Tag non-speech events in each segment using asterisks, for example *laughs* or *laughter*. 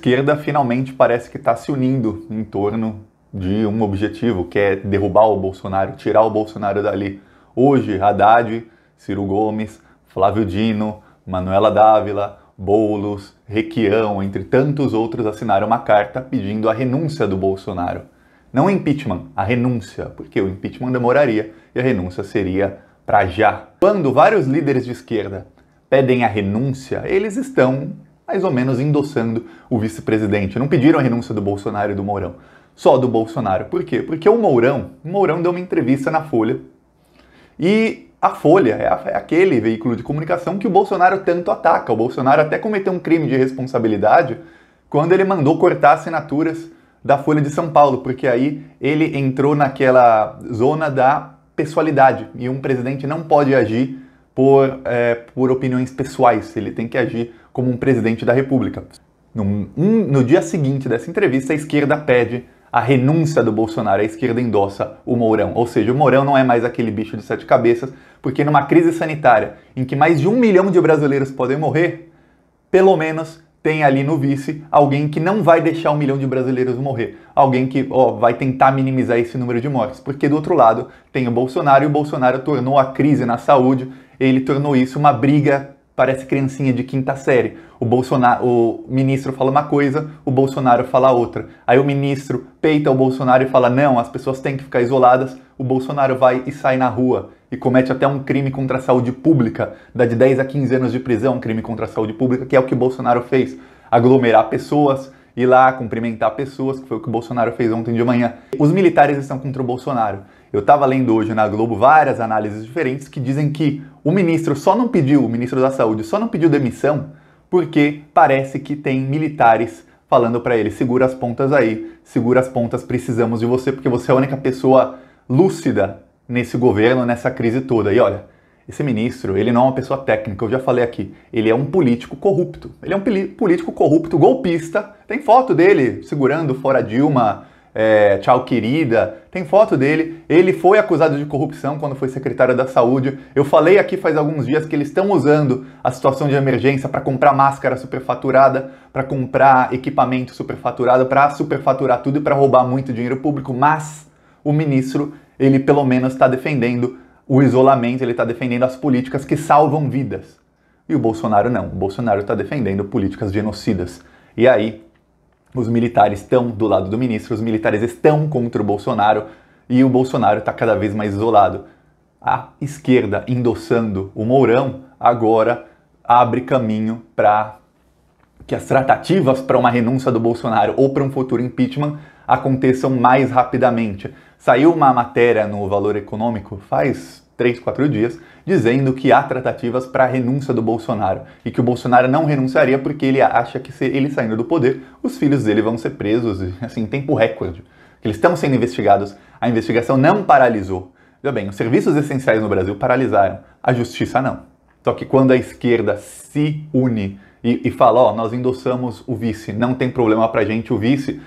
esquerda finalmente parece que está se unindo em torno de um objetivo, que é derrubar o Bolsonaro, tirar o Bolsonaro dali. Hoje, Haddad, Ciro Gomes, Flávio Dino, Manuela Dávila, Boulos, Requião, entre tantos outros, assinaram uma carta pedindo a renúncia do Bolsonaro. Não o impeachment, a renúncia, porque o impeachment demoraria e a renúncia seria para já. Quando vários líderes de esquerda pedem a renúncia, eles estão mais ou menos endossando o vice-presidente. Não pediram a renúncia do Bolsonaro e do Mourão, só do Bolsonaro. Por quê? Porque o Mourão, o Mourão deu uma entrevista na Folha e a Folha é, a, é aquele veículo de comunicação que o Bolsonaro tanto ataca. O Bolsonaro até cometeu um crime de responsabilidade quando ele mandou cortar assinaturas da Folha de São Paulo, porque aí ele entrou naquela zona da pessoalidade e um presidente não pode agir por, é, por opiniões pessoais, ele tem que agir como um presidente da República. No, um, no dia seguinte dessa entrevista, a esquerda pede a renúncia do Bolsonaro, a esquerda endossa o Mourão. Ou seja, o Mourão não é mais aquele bicho de sete cabeças, porque numa crise sanitária em que mais de um milhão de brasileiros podem morrer, pelo menos tem ali no vice alguém que não vai deixar um milhão de brasileiros morrer, alguém que ó, vai tentar minimizar esse número de mortes, porque do outro lado tem o Bolsonaro e o Bolsonaro tornou a crise na saúde ele tornou isso uma briga, parece criancinha de quinta série. O Bolsonaro, o ministro fala uma coisa, o Bolsonaro fala outra. Aí o ministro peita o Bolsonaro e fala: "Não, as pessoas têm que ficar isoladas". O Bolsonaro vai e sai na rua e comete até um crime contra a saúde pública, dá de 10 a 15 anos de prisão, um crime contra a saúde pública, que é o que o Bolsonaro fez, aglomerar pessoas, ir lá cumprimentar pessoas, que foi o que o Bolsonaro fez ontem de manhã. Os militares estão contra o Bolsonaro. Eu estava lendo hoje na Globo várias análises diferentes que dizem que o ministro só não pediu, o ministro da Saúde só não pediu demissão porque parece que tem militares falando para ele: segura as pontas aí, segura as pontas, precisamos de você porque você é a única pessoa lúcida nesse governo, nessa crise toda. E olha, esse ministro, ele não é uma pessoa técnica, eu já falei aqui. Ele é um político corrupto. Ele é um político corrupto, golpista. Tem foto dele segurando fora Dilma, é, Tchau Querida, tem foto dele. Ele foi acusado de corrupção quando foi secretário da Saúde. Eu falei aqui faz alguns dias que eles estão usando a situação de emergência para comprar máscara superfaturada, para comprar equipamento superfaturado, para superfaturar tudo e para roubar muito dinheiro público. Mas o ministro, ele pelo menos está defendendo o isolamento, ele está defendendo as políticas que salvam vidas. E o Bolsonaro não. O Bolsonaro está defendendo políticas genocidas. E aí, os militares estão do lado do ministro, os militares estão contra o Bolsonaro e o Bolsonaro está cada vez mais isolado. A esquerda endossando o Mourão agora abre caminho para que as tratativas para uma renúncia do Bolsonaro ou para um futuro impeachment aconteçam mais rapidamente. Saiu uma matéria no Valor Econômico faz 3, 4 dias, dizendo que há tratativas para a renúncia do Bolsonaro e que o Bolsonaro não renunciaria porque ele acha que se ele saindo do poder, os filhos dele vão ser presos assim, em tempo recorde. Eles estão sendo investigados, a investigação não paralisou. Veja bem, os serviços essenciais no Brasil paralisaram, a justiça não. Só que quando a esquerda se une e, e fala, ó, nós endossamos o vice, não tem problema pra gente o vice,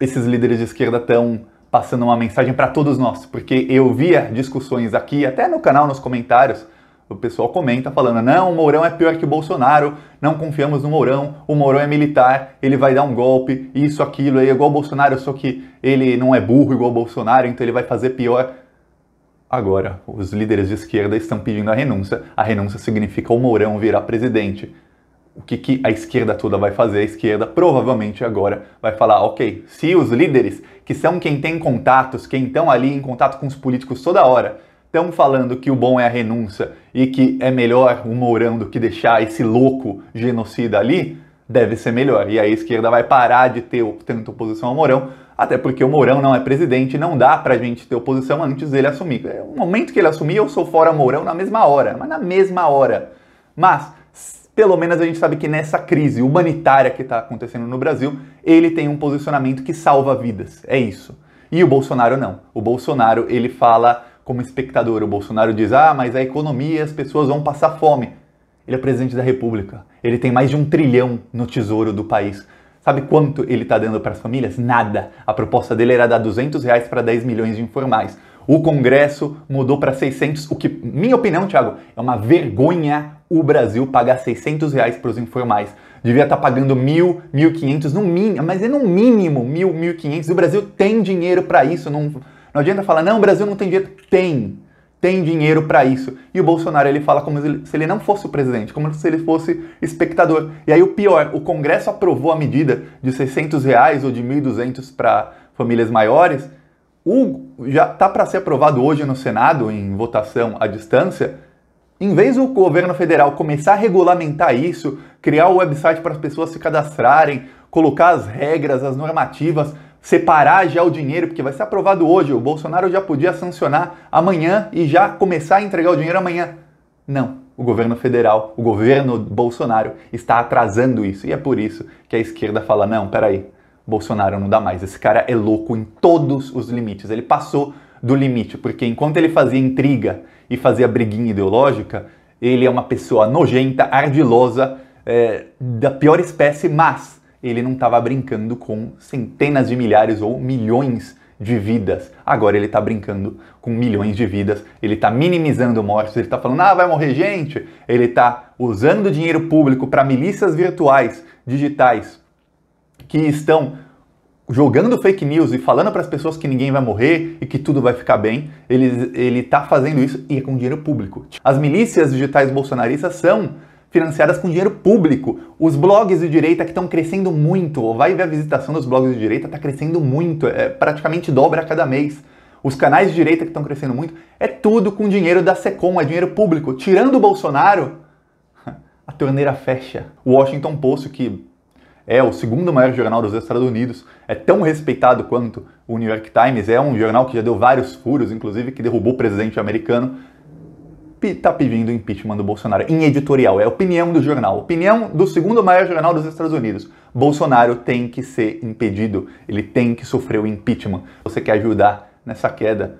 esses líderes de esquerda estão passando uma mensagem para todos nós, porque eu via discussões aqui, até no canal, nos comentários, o pessoal comenta falando: não, o Mourão é pior que o Bolsonaro, não confiamos no Mourão, o Mourão é militar, ele vai dar um golpe, isso, aquilo, é igual o Bolsonaro, só que ele não é burro igual o Bolsonaro, então ele vai fazer pior. Agora, os líderes de esquerda estão pedindo a renúncia. A renúncia significa o Mourão virar presidente o que, que, a esquerda toda vai fazer? A esquerda provavelmente agora vai falar: ok, se os líderes, que são quem tem contatos, quem estão ali em contato com os políticos toda hora, estão falando que o bom é a renúncia e que é melhor o Mourão do que deixar esse louco genocida ali, deve ser melhor. E aí a esquerda vai parar de ter tanta oposição ao Mourão, até porque o Mourão não é presidente, não dá pra gente ter oposição antes dele assumir. No é momento que ele assumir, eu sou fora Mourão na mesma hora, mas na mesma hora. Mas pelo menos a gente sabe que nessa crise humanitária que está acontecendo no Brasil, ele tem um posicionamento que salva vidas. É isso. E o Bolsonaro não. O Bolsonaro, ele fala como espectador. O Bolsonaro diz: ah, mas a economia, as pessoas vão passar fome. Ele é presidente da República. Ele tem mais de um trilhão no tesouro do país. Sabe quanto ele está dando para as famílias? Nada. A proposta dele era dar 200 reais para 10 milhões de informais. O Congresso mudou para 600, o que, minha opinião, Thiago, é uma vergonha o Brasil pagar 600 reais para os informais. Devia estar tá pagando mil, mil quinhentos, no mínimo, mas é no mínimo mil, mil quinhentos. O Brasil tem dinheiro para isso. Não, não adianta falar, não, o Brasil não tem dinheiro. Tem, tem dinheiro para isso. E o Bolsonaro ele fala como se ele não fosse o presidente, como se ele fosse espectador. E aí o pior, o Congresso aprovou a medida de 600 reais ou de 1.200 para famílias maiores o, já está para ser aprovado hoje no Senado, em votação à distância, em vez do governo federal começar a regulamentar isso, criar o website para as pessoas se cadastrarem, colocar as regras, as normativas, separar já o dinheiro, porque vai ser aprovado hoje, o Bolsonaro já podia sancionar amanhã e já começar a entregar o dinheiro amanhã. Não, o governo federal, o governo Bolsonaro está atrasando isso. E é por isso que a esquerda fala: não, peraí, Bolsonaro não dá mais. Esse cara é louco em todos os limites. Ele passou do limite, porque enquanto ele fazia intriga e fazia briguinha ideológica, ele é uma pessoa nojenta, ardilosa, é, da pior espécie, mas ele não estava brincando com centenas de milhares ou milhões de vidas. Agora ele está brincando com milhões de vidas, ele está minimizando mortes, ele está falando, ah, vai morrer gente, ele está usando dinheiro público para milícias virtuais, digitais, que estão jogando fake news e falando para as pessoas que ninguém vai morrer e que tudo vai ficar bem, ele, ele tá fazendo isso e é com dinheiro público. As milícias digitais bolsonaristas são financiadas com dinheiro público. Os blogs de direita que estão crescendo muito, vai ver a visitação dos blogs de direita, está crescendo muito, é, praticamente dobra a cada mês. Os canais de direita que estão crescendo muito, é tudo com dinheiro da SECOM, é dinheiro público. Tirando o Bolsonaro, *laughs* a torneira fecha. O Washington Post, que é o segundo maior jornal dos Estados Unidos, é tão respeitado quanto o New York Times, é um jornal que já deu vários furos, inclusive que derrubou o presidente americano, está pedindo impeachment do Bolsonaro em editorial, é opinião do jornal, opinião do segundo maior jornal dos Estados Unidos. Bolsonaro tem que ser impedido, ele tem que sofrer o impeachment. Você quer ajudar nessa queda?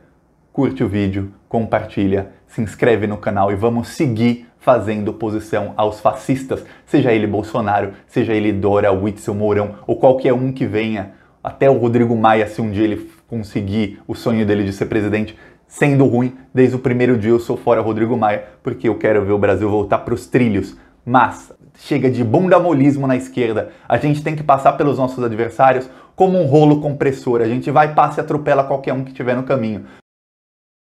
Curte o vídeo, compartilha, se inscreve no canal e vamos seguir fazendo oposição aos fascistas, seja ele Bolsonaro, seja ele Dora, Witzel, Mourão ou qualquer um que venha, até o Rodrigo Maia, se um dia ele conseguir o sonho dele de ser presidente, sendo ruim, desde o primeiro dia eu sou fora Rodrigo Maia, porque eu quero ver o Brasil voltar para os trilhos. Mas chega de bunda na esquerda. A gente tem que passar pelos nossos adversários como um rolo compressor. A gente vai, passa e atropela qualquer um que tiver no caminho.